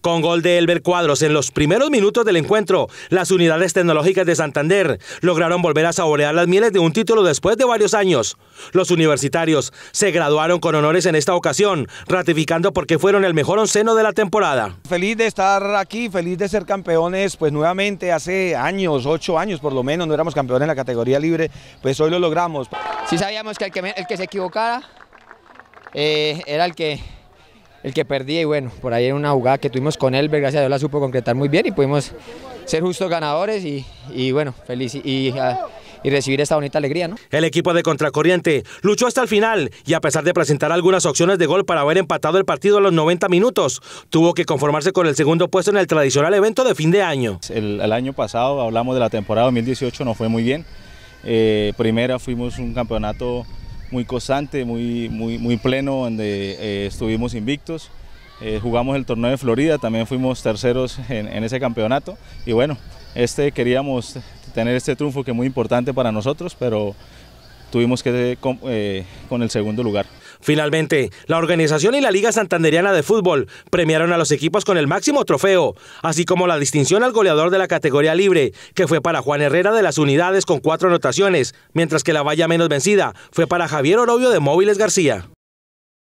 Con gol de Elber Cuadros en los primeros minutos del encuentro, las unidades tecnológicas de Santander lograron volver a saborear las mieles de un título después de varios años. Los universitarios se graduaron con honores en esta ocasión, ratificando porque fueron el mejor onceno de la temporada. Feliz de estar aquí, feliz de ser campeones, pues nuevamente hace años, ocho años por lo menos, no éramos campeones en la categoría libre, pues hoy lo logramos. Sí sabíamos que el que, se equivocara eh, era el que el que perdía y bueno, por ahí en una jugada que tuvimos con él, gracias a Dios la supo concretar muy bien y pudimos ser justos ganadores y, bueno, feliz y, recibir esta bonita alegría. ¿no? El equipo de Contracorriente luchó hasta el final y a pesar de presentar algunas opciones de gol para haber empatado el partido a los 90 minutos, tuvo que conformarse con el segundo puesto en el tradicional evento de fin de año. El, año pasado, hablamos de la temporada 2018, no fue muy bien. Eh, primera fuimos un campeonato muy constante, muy, muy, pleno, donde eh, estuvimos invictos. Eh, jugamos el torneo de Florida, también fuimos terceros en, ese campeonato y bueno, este queríamos tener este triunfo que es muy importante para nosotros, pero tuvimos que eh, con, eh, con el segundo lugar. Finalmente, la organización y la Liga Santanderiana de Fútbol premiaron a los equipos con el máximo trofeo, así como la distinción al goleador de la categoría libre, que fue para Juan Herrera de las unidades con cuatro anotaciones, mientras que la valla menos vencida fue para Javier Orobio de Móviles García.